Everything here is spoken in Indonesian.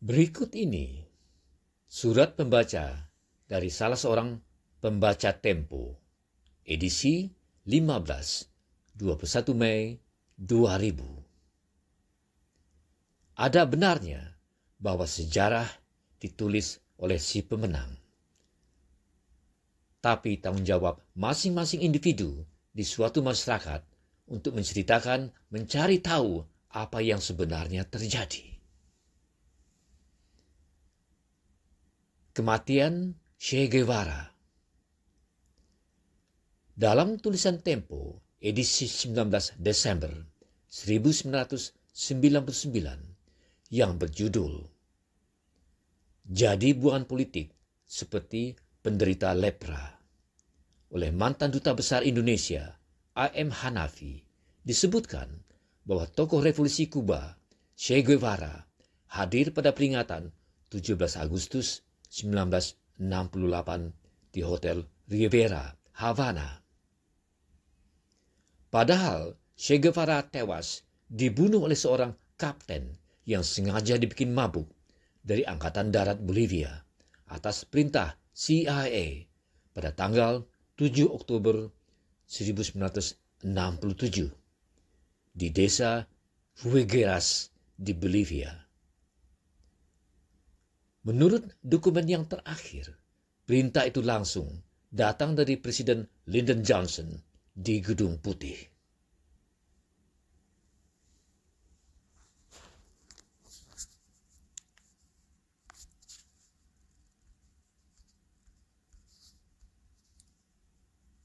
Berikut ini surat pembaca dari salah seorang pembaca Tempo, edisi 15, 21 Mei 2000. Ada benarnya bahwa sejarah ditulis oleh si pemenang. Tapi tanggung jawab masing-masing individu di suatu masyarakat untuk menceritakan, mencari tahu apa yang sebenarnya terjadi. Kematian Che Guevara Dalam tulisan Tempo, edisi 19 Desember 1999 yang berjudul Jadi Buangan Politik Seperti Penderita Lepra oleh mantan Duta Besar Indonesia A.M. Hanafi disebutkan bahwa tokoh revolusi Kuba Che Guevara hadir pada peringatan 17 Agustus 1968 di Hotel Rivera, Havana. Padahal Che Guevara tewas dibunuh oleh seorang kapten yang sengaja dibikin mabuk dari Angkatan Darat Bolivia atas perintah CIA pada tanggal 7 Oktober 1967 di desa Huegueras di Bolivia. Menurut dokumen yang terakhir, perintah itu langsung datang dari Presiden Lyndon Johnson di Gedung Putih.